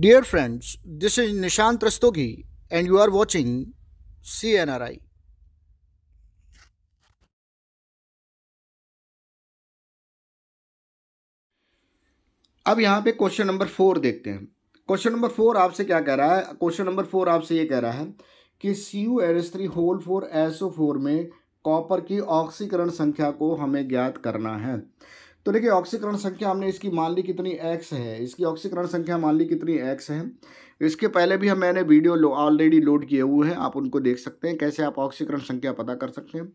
dear is Nishant Rastogi and you are watching C N R I अब यहां पे question number four देखते हैं क्वेश्चन नंबर फोर आपसे क्या कह रहा है क्वेश्चन नंबर फोर आपसे ये कह रहा है कि C U S three whole four S O four में कॉपर की ऑक्सीकरण संख्या को हमें ज्ञात करना है तो देखिए ऑक्सीकरण संख्या हमने इसकी मान ली कितनी एक्स है इसकी ऑक्सीकरण संख्या मान ली कितनी एक्स है इसके पहले भी हम मैंने वीडियो लो ऑलरेडी लोड किए हुए हैं आप उनको देख सकते हैं कैसे आप ऑक्सीकरण संख्या पता कर सकते हैं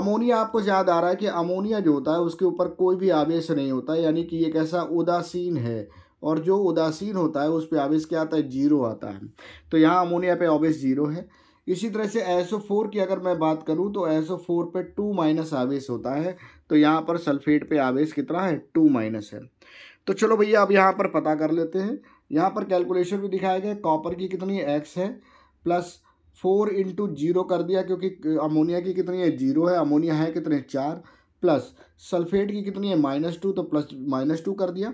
अमोनिया आपको याद आ रहा है कि अमोनिया जो होता है उसके ऊपर कोई भी आवेश नहीं होता यानी कि एक ऐसा उदासीन है और जो उदासीन होता है उस पर आवेश क्या आता है जीरो आता है तो यहाँ अमोनिया पे आवेश जीरो है इसी तरह से एसओ फोर की अगर मैं बात करूं तो एसओ फोर पर टू माइनस आवेश होता है तो यहाँ पर सल्फेट पे आवेश कितना है टू माइनस है तो चलो भैया अब यहाँ पर पता कर लेते हैं यहाँ पर कैलकुलेशन भी दिखाया गया कॉपर की कितनी एक्स है प्लस फोर इंटू जीरो कर दिया क्योंकि अमोनिया की कितनी है जीरो है अमोनिया है कितने चार प्लस सल्फेट की कितनी है माइनस टू तो प्लस माइनस टू कर दिया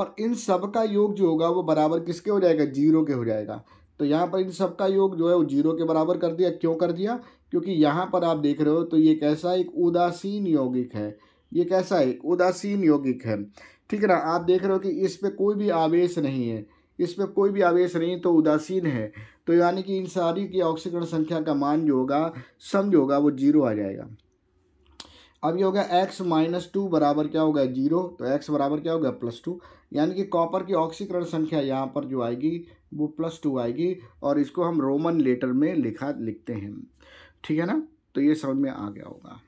और इन सब का योग जो होगा वो बराबर किसके हो जाएगा जीरो के हो जाएगा तो यहाँ पर इन सबका योग जो है वो जीरो के बराबर कर दिया क्यों कर दिया क्योंकि यहाँ पर आप देख रहे हो तो ये कैसा एक उदासीन यौगिक है ये कैसा है उदासीन यौगिक है ठीक है ना आप देख रहे हो कि इस पर कोई भी आवेश नहीं है इस पर कोई भी आवेश नहीं तो उदासीन है तो यानी कि इन सारी की ऑक्सीकरण संख्या का मान जो होगा सम जो होगा वो जीरो आ जाएगा अब ये हो गया एक्स माइनस टू बराबर क्या होगा जीरो तो एक्स बराबर क्या होगा प्लस टू यानी कि कॉपर की ऑक्सीकरण संख्या यहाँ पर जो आएगी वो प्लस टू आएगी और इसको हम रोमन लेटर में लिखा लिखते हैं ठीक है ना तो ये समझ में आ गया होगा